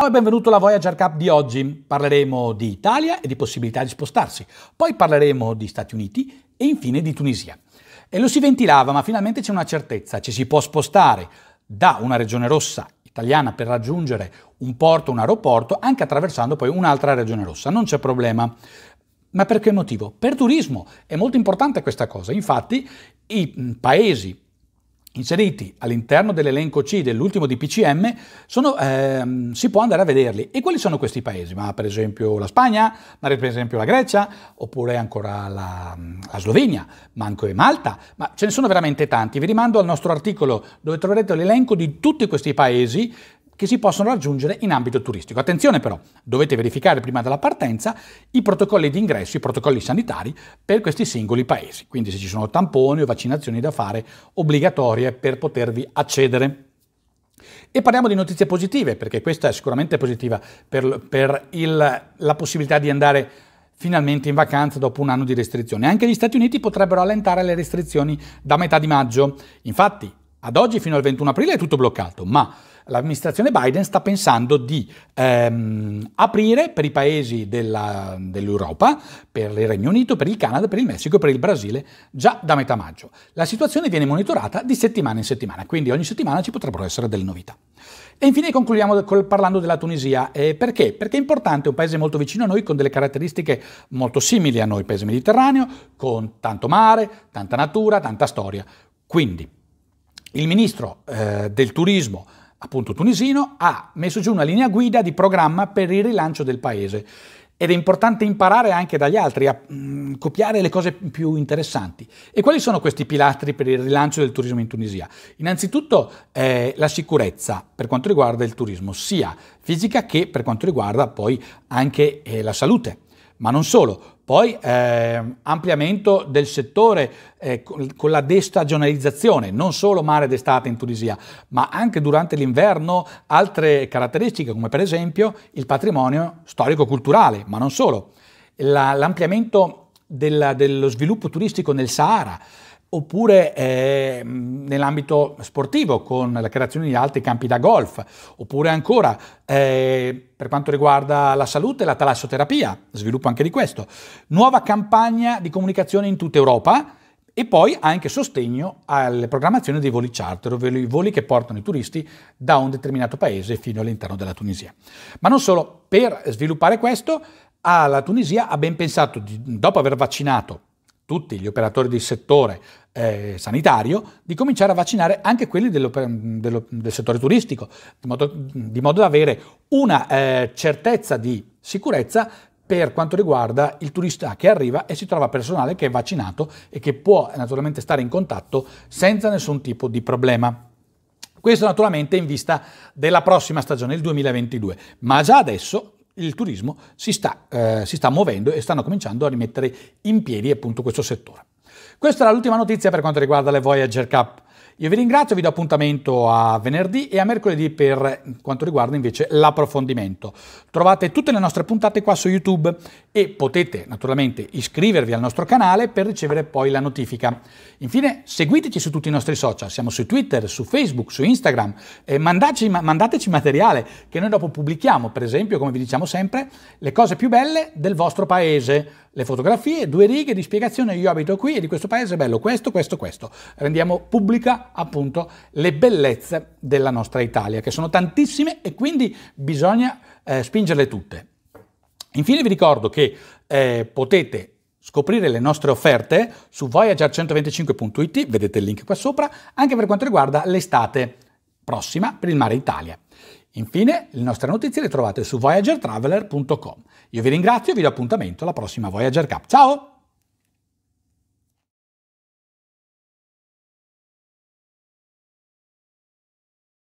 Ciao e benvenuto alla Voyager Cup di oggi. Parleremo di Italia e di possibilità di spostarsi, poi parleremo di Stati Uniti e infine di Tunisia. E lo si ventilava, ma finalmente c'è una certezza, ci si può spostare da una regione rossa italiana per raggiungere un porto, un aeroporto, anche attraversando poi un'altra regione rossa, non c'è problema. Ma per che motivo? Per turismo, è molto importante questa cosa. Infatti i paesi inseriti all'interno dell'elenco C dell'ultimo DPCM, sono, ehm, si può andare a vederli. E quali sono questi paesi? Ma per esempio la Spagna, ma per esempio la Grecia, oppure ancora la, la Slovenia, ma anche Malta, ma ce ne sono veramente tanti. Vi rimando al nostro articolo dove troverete l'elenco di tutti questi paesi che si possono raggiungere in ambito turistico. Attenzione però, dovete verificare prima della partenza i protocolli di ingresso, i protocolli sanitari per questi singoli paesi, quindi se ci sono tamponi o vaccinazioni da fare obbligatorie per potervi accedere. E parliamo di notizie positive, perché questa è sicuramente positiva per, per il, la possibilità di andare finalmente in vacanza dopo un anno di restrizioni. Anche gli Stati Uniti potrebbero allentare le restrizioni da metà di maggio. Infatti, ad oggi fino al 21 aprile è tutto bloccato, ma l'amministrazione Biden sta pensando di ehm, aprire per i paesi dell'Europa, per il Regno Unito, per il Canada, per il Messico e per il Brasile già da metà maggio. La situazione viene monitorata di settimana in settimana, quindi ogni settimana ci potrebbero essere delle novità. E infine concludiamo parlando della Tunisia. Eh, perché? Perché è importante, è un paese molto vicino a noi, con delle caratteristiche molto simili a noi, paese mediterraneo, con tanto mare, tanta natura, tanta storia. Quindi il ministro eh, del turismo appunto tunisino, ha messo giù una linea guida di programma per il rilancio del paese. Ed è importante imparare anche dagli altri, a mh, mm, copiare le cose più interessanti. E quali sono questi pilastri per il rilancio del turismo in Tunisia? Innanzitutto eh, la sicurezza per quanto riguarda il turismo, sia fisica che per quanto riguarda poi anche eh, la salute. Ma non solo, poi eh, ampliamento del settore eh, con la destagionalizzazione, non solo mare d'estate in Tunisia, ma anche durante l'inverno altre caratteristiche come per esempio il patrimonio storico-culturale, ma non solo. La, l'ampliamento della, dello sviluppo turistico nel Sahara, oppure eh, nell'ambito sportivo con la creazione di altri campi da golf, oppure ancora eh, per quanto riguarda la salute la talassoterapia, sviluppo anche di questo, nuova campagna di comunicazione in tutta Europa e poi anche sostegno alle programmazioni dei voli charter, ovvero i voli che portano i turisti da un determinato paese fino all'interno della Tunisia. Ma non solo, per sviluppare questo, la Tunisia ha ben pensato, dopo aver vaccinato tutti gli operatori del settore eh, sanitario di cominciare a vaccinare anche quelli dello, del settore turistico, di modo, di modo da avere una eh, certezza di sicurezza per quanto riguarda il turista che arriva e si trova personale che è vaccinato e che può naturalmente stare in contatto senza nessun tipo di problema. Questo naturalmente in vista della prossima stagione, il 2022, ma già adesso il turismo si sta, eh, si sta muovendo e stanno cominciando a rimettere in piedi appunto questo settore. Questa era l'ultima notizia per quanto riguarda le Voyager Cup. Io vi ringrazio, vi do appuntamento a venerdì e a mercoledì per quanto riguarda invece l'approfondimento. Trovate tutte le nostre puntate qua su YouTube e potete naturalmente iscrivervi al nostro canale per ricevere poi la notifica. Infine seguiteci su tutti i nostri social, siamo su Twitter, su Facebook, su Instagram, eh, mandaci, mandateci materiale che noi dopo pubblichiamo, per esempio come vi diciamo sempre, le cose più belle del vostro paese, le fotografie, due righe di spiegazione, io abito qui e di questo paese è bello questo, questo, questo. Rendiamo pubblica appunto le bellezze della nostra Italia, che sono tantissime e quindi bisogna eh, spingerle tutte. Infine vi ricordo che eh, potete scoprire le nostre offerte su voyager125.it, vedete il link qua sopra, anche per quanto riguarda l'estate prossima per il mare Italia. Infine, le nostre notizie le trovate su voyagertraveler.com. Io vi ringrazio e vi do appuntamento alla prossima Voyager Cup. Ciao!